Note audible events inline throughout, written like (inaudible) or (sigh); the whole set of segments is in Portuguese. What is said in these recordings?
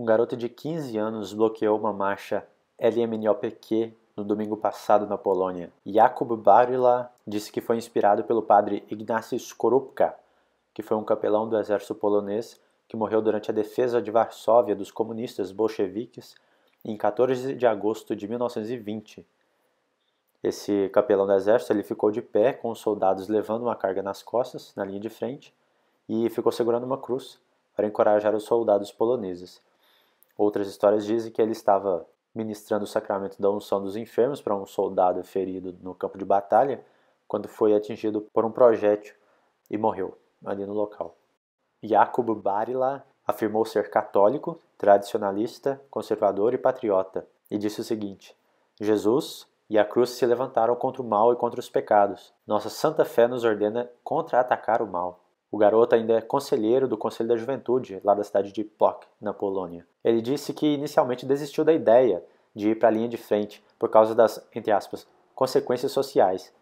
Um garoto de 15 anos bloqueou uma marcha LMNOPQ no domingo passado na Polônia. Jakub Barila disse que foi inspirado pelo padre Ignacy Skorupka, que foi um capelão do exército polonês que morreu durante a defesa de Varsóvia dos comunistas bolcheviques em 14 de agosto de 1920. Esse capelão do exército ele ficou de pé com os soldados levando uma carga nas costas, na linha de frente, e ficou segurando uma cruz para encorajar os soldados poloneses. Outras histórias dizem que ele estava ministrando o sacramento da unção dos enfermos para um soldado ferido no campo de batalha, quando foi atingido por um projétil e morreu ali no local. Jacob Barila afirmou ser católico, tradicionalista, conservador e patriota, e disse o seguinte: Jesus e a cruz se levantaram contra o mal e contra os pecados. Nossa santa fé nos ordena contra-atacar o mal. O garoto ainda é conselheiro do Conselho da Juventude, lá da cidade de Płock, na Polônia. Ele disse que inicialmente desistiu da ideia de ir para a linha de frente por causa das, entre aspas, consequências sociais.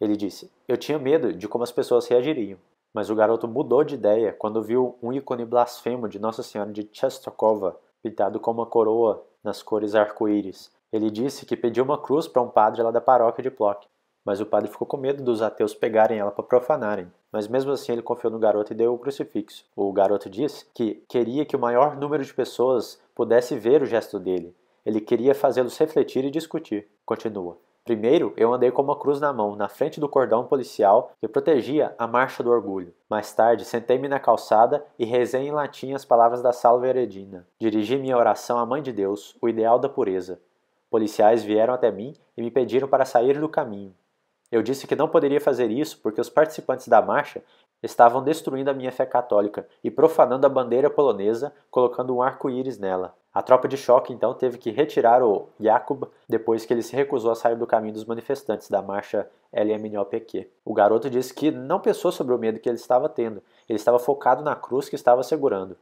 Ele disse: Eu tinha medo de como as pessoas reagiriam. Mas o garoto mudou de ideia quando viu um ícone blasfemo de Nossa Senhora de Chestokova pintado com uma coroa nas cores arco-íris. Ele disse que pediu uma cruz para um padre lá da paróquia de Płock mas o padre ficou com medo dos ateus pegarem ela para profanarem. Mas mesmo assim ele confiou no garoto e deu o crucifixo. O garoto disse que queria que o maior número de pessoas pudesse ver o gesto dele. Ele queria fazê-los refletir e discutir. Continua. Primeiro, eu andei com uma cruz na mão, na frente do cordão policial que protegia a marcha do orgulho. Mais tarde, sentei-me na calçada e rezei em latim as palavras da salva heredina. Dirigi minha oração à Mãe de Deus, o ideal da pureza. Policiais vieram até mim e me pediram para sair do caminho. Eu disse que não poderia fazer isso porque os participantes da marcha estavam destruindo a minha fé católica e profanando a bandeira polonesa, colocando um arco-íris nela. A tropa de choque então teve que retirar o Jakub depois que ele se recusou a sair do caminho dos manifestantes da marcha LMNOPQ. O garoto disse que não pensou sobre o medo que ele estava tendo, ele estava focado na cruz que estava segurando.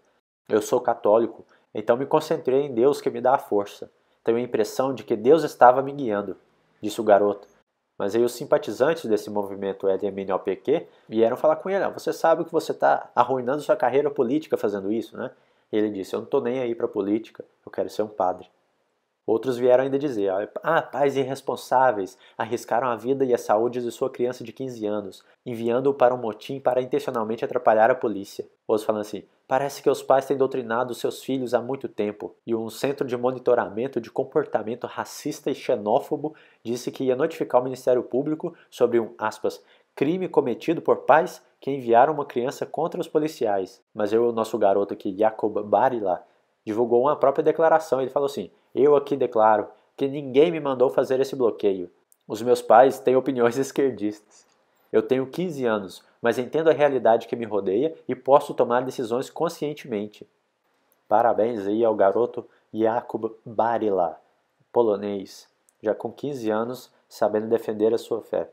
Eu sou católico, então me concentrei em Deus que me dá a força. Tenho a impressão de que Deus estava me guiando, disse o garoto. Mas aí os simpatizantes desse movimento LMNOPQ vieram falar com ele: ah, você sabe que você está arruinando sua carreira política fazendo isso, né? E ele disse: eu não estou nem aí para política, eu quero ser um padre. Outros vieram ainda dizer: ah, ah, pais irresponsáveis arriscaram a vida e a saúde de sua criança de 15 anos, enviando-o para um motim para intencionalmente atrapalhar a polícia. Outros falando assim: Parece que os pais têm doutrinado seus filhos há muito tempo. E um centro de monitoramento de comportamento racista e xenófobo disse que ia notificar o Ministério Público sobre um, aspas, crime cometido por pais que enviaram uma criança contra os policiais. Mas eu, o nosso garoto aqui, Jacob Barila, divulgou uma própria declaração. Ele falou assim: Eu aqui declaro que ninguém me mandou fazer esse bloqueio. Os meus pais têm opiniões (laughs) esquerdistas. Eu tenho 15 anos, mas entendo a realidade que me rodeia e posso tomar decisões conscientemente. Parabéns aí ao garoto Jakub Barila, polonês, já com 15 anos, sabendo defender a sua fé.